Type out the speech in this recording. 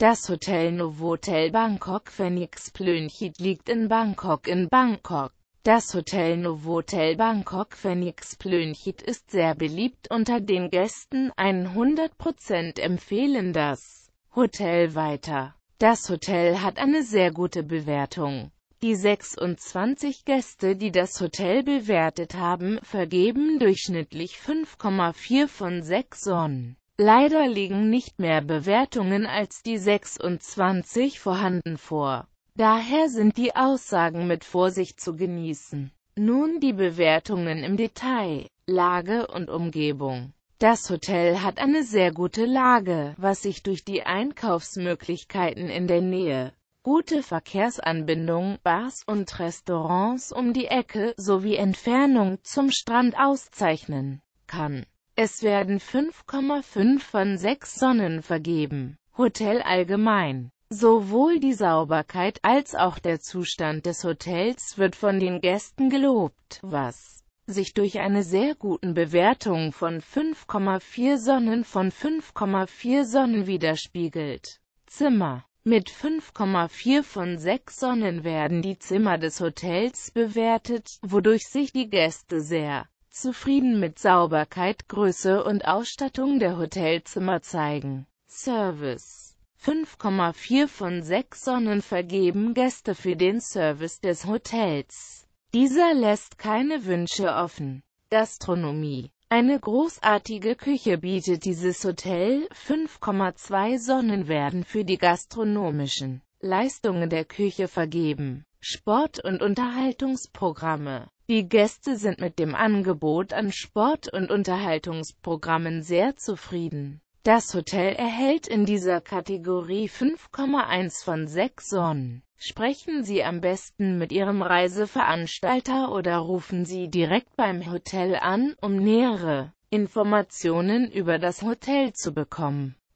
Das Hotel Novotel Bangkok Phoenix Plönchit liegt in Bangkok in Bangkok. Das Hotel Novotel Bangkok Phoenix Plönchit ist sehr beliebt unter den Gästen, 100% empfehlen das Hotel weiter. Das Hotel hat eine sehr gute Bewertung. Die 26 Gäste, die das Hotel bewertet haben, vergeben durchschnittlich 5,4 von 6 Sonnen. Leider liegen nicht mehr Bewertungen als die 26 vorhanden vor. Daher sind die Aussagen mit Vorsicht zu genießen. Nun die Bewertungen im Detail, Lage und Umgebung. Das Hotel hat eine sehr gute Lage, was sich durch die Einkaufsmöglichkeiten in der Nähe, gute Verkehrsanbindung, Bars und Restaurants um die Ecke sowie Entfernung zum Strand auszeichnen kann. Es werden 5,5 von 6 Sonnen vergeben. Hotel allgemein. Sowohl die Sauberkeit als auch der Zustand des Hotels wird von den Gästen gelobt, was sich durch eine sehr guten Bewertung von 5,4 Sonnen von 5,4 Sonnen widerspiegelt. Zimmer mit 5,4 von 6 Sonnen werden die Zimmer des Hotels bewertet, wodurch sich die Gäste sehr zufrieden mit Sauberkeit, Größe und Ausstattung der Hotelzimmer zeigen. Service 5,4 von 6 Sonnen vergeben Gäste für den Service des Hotels. Dieser lässt keine Wünsche offen. Gastronomie eine großartige Küche bietet dieses Hotel, 5,2 Sonnen werden für die gastronomischen Leistungen der Küche vergeben. Sport- und Unterhaltungsprogramme. Die Gäste sind mit dem Angebot an Sport- und Unterhaltungsprogrammen sehr zufrieden. Das Hotel erhält in dieser Kategorie 5,1 von 6 Sonnen. Sprechen Sie am besten mit Ihrem Reiseveranstalter oder rufen Sie direkt beim Hotel an, um nähere Informationen über das Hotel zu bekommen.